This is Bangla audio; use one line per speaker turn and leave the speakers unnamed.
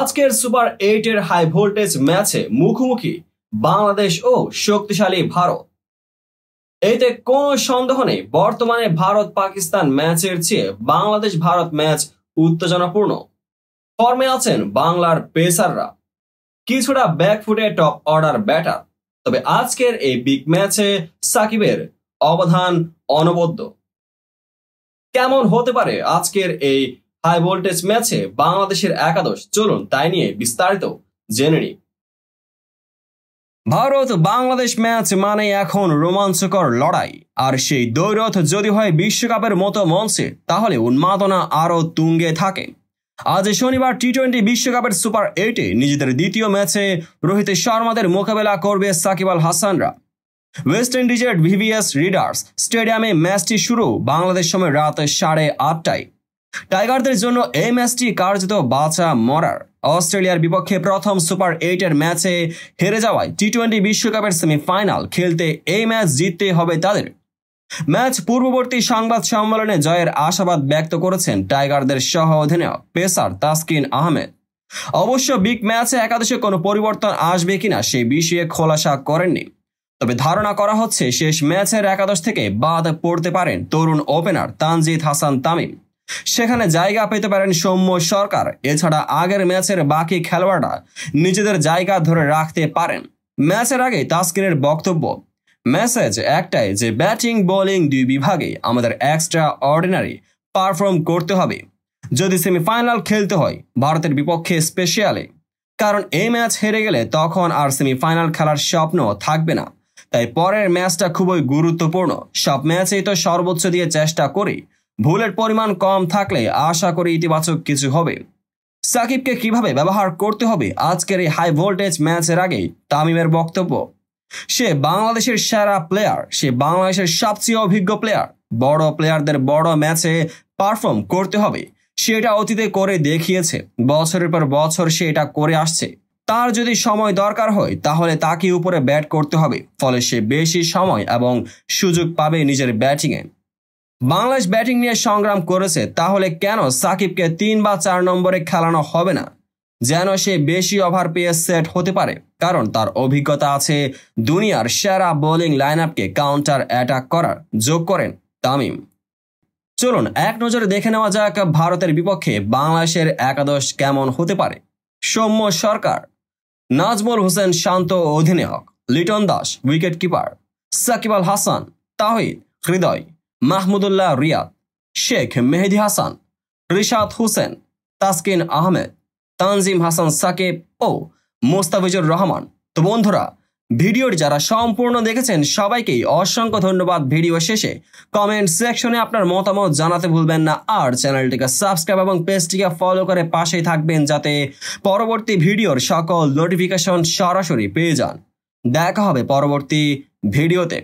আজকের সুপার এইটের হাই ভোল্টেজ ম্যাচে মুখোমুখি বাংলাদেশ ও শক্তিশালী ভারত এতে কোনো সন্দেহ নেই বর্তমানে ভারত পাকিস্তান ম্যাচের চেয়ে বাংলাদেশ ভারত ম্যাচ উত্তেজনাপূর্ণ ফর্মে আছেন বাংলার পেসাররা কিছুটা ব্যাকফুটে টপ অর্ডার ব্যাটার তবে আজকের এই বিগ ম্যাচে সাকিবের অবধান অনবদ্য কেমন হতে পারে আজকের এই হাই ভোল্টেজ ম্যাচে বাংলাদেশের একাদশ চলুন তাই নিয়ে বিস্তারিত জেনে নিই ভারত বাংলাদেশ ম্যাচ মানে এখন রোমাঞ্চকর লড়াই আর সেই দৈরথ যদি হয় বিশ্বকাপের মতো মঞ্চে তাহলে উন্মাদনা আরও তুঙ্গে থাকে আজ শনিবার টি টোয়েন্টি বিশ্বকাপের সুপার এইটে নিজেদের দ্বিতীয় ম্যাচে রোহিত শর্মাদের মোকাবেলা করবে সাকিব আল হাসানরা ওয়েস্ট ইন্ডিজের ভিভিএস রিডার্স স্টেডিয়ামে ম্যাচটি শুরু বাংলাদেশ সময় রাত সাড়ে আটটায় টাইগারদের জন্য এই ম্যাচটি কার্যত বাঁচা মরার অস্ট্রেলিয়ার বিপক্ষে প্রথম সুপার এইটের ম্যাচে হেরে যাওয়ায় টি টোয়েন্টি বিশ্বকাপের সেমিফাইনাল খেলতে এই ম্যাচ জিততে হবে তাদের ম্যাচ পূর্ববর্তী সংবাদ সম্মেলনে জয়ের আশাবাদ ব্যক্ত করেছেন টাইগারদের সহ অধিনায়ক পেসার তাসকিন আহমেদ অবশ্য বিগ ম্যাচে একাদশে কোনো পরিবর্তন আসবে কিনা সে বিষয়ে খোলাসা করেননি তবে ধারণা করা হচ্ছে শেষ ম্যাচের একাদশ থেকে বাদ পড়তে পারেন তরুণ ওপেনার তানজিদ হাসান তামিম সেখানে জায়গা পেতে পারেন সৌম্য সরকার এছাড়া আগের ম্যাচের বাকি খেলোয়াড়রা নিজেদের জায়গা ধরে রাখতে পারেন ম্যাচের আগে তাস্কিনের বক্তব্য মেসেজ একটাই যে ব্যাটিং বোলিং দুই বিভাগে আমাদের এক্সট্রা অর্ডিনারি পারফর্ম করতে হবে যদি সেমিফাইনাল খেলতে হয় ভারতের বিপক্ষে স্পেশালে কারণ এই ম্যাচ হেরে গেলে তখন আর সেমিফাইনাল খেলার স্বপ্ন থাকবে না তাই পরের ম্যাচটা খুবই গুরুত্বপূর্ণ সব ম্যাচেই তো সর্বোচ্চ দিয়ে চেষ্টা করি ভুলের পরিমাণ কম থাকলে আশা করি ইতিবাচক কিছু হবে সাকিবকে কিভাবে ব্যবহার করতে হবে আজকের এই হাই ভোল্টেজ ম্যাচের আগে তামিমের বক্তব্য সে বাংলাদেশের সেরা প্লেয়ার সে বাংলাদেশের সবচেয়ে অভিজ্ঞ প্লেয়ার বড় প্লেয়ারদের বড় ম্যাচে পারফর্ম করতে হবে সেটা অতীতে করে দেখিয়েছে বছরের পর বছর সে এটা করে আসছে তার যদি সময় দরকার হয় তাহলে তাকে উপরে ব্যাট করতে হবে ফলে সে বেশি সময় এবং সুযোগ পাবে নিজের ব্যাটিংয়ে বাংলাদেশ ব্যাটিং নিয়ে সংগ্রাম করেছে তাহলে কেন সাকিবকে তিন বা চার নম্বরে খেলানো হবে না যেন সে বেশি ওভার পেয়ে সেট হতে পারে কারণ তার অভিজ্ঞতা আছে দুনিয়ার সেরা বোলিং লাইন আপকে কাউন্টার অ্যাটাক করার যোগ করেন তামিম চলুন এক নজরে দেখে নেওয়া যাক ভারতের বিপক্ষে বাংলাদেশের একাদশ কেমন হতে পারে সৌম্য সরকার নাজমুল হোসেন শান্ত অধিনায়ক লিটন দাস উইকেট কিপার সাকিব আল হাসান তাহিদ হৃদয় মাহমুদুল্লাহ রিয়াদ শেখ মেহেদি হাসান রিশাদ হুসেন তাসকিন আহমেদ তানজিম হাসান সাকিব ও মোস্তাফিজুর রহমান তো বন্ধুরা ভিডিওর যারা সম্পূর্ণ দেখেছেন সবাইকেই অসংখ্য ধন্যবাদ ভিডিও শেষে কমেন্ট সেকশনে আপনার মতামত জানাতে ভুলবেন না আর চ্যানেলটিকে সাবস্ক্রাইব এবং পেজটিকে ফলো করে পাশেই থাকবেন যাতে পরবর্তী ভিডিওর সকল নোটিফিকেশন সরাসরি পেয়ে যান দেখা হবে পরবর্তী ভিডিওতে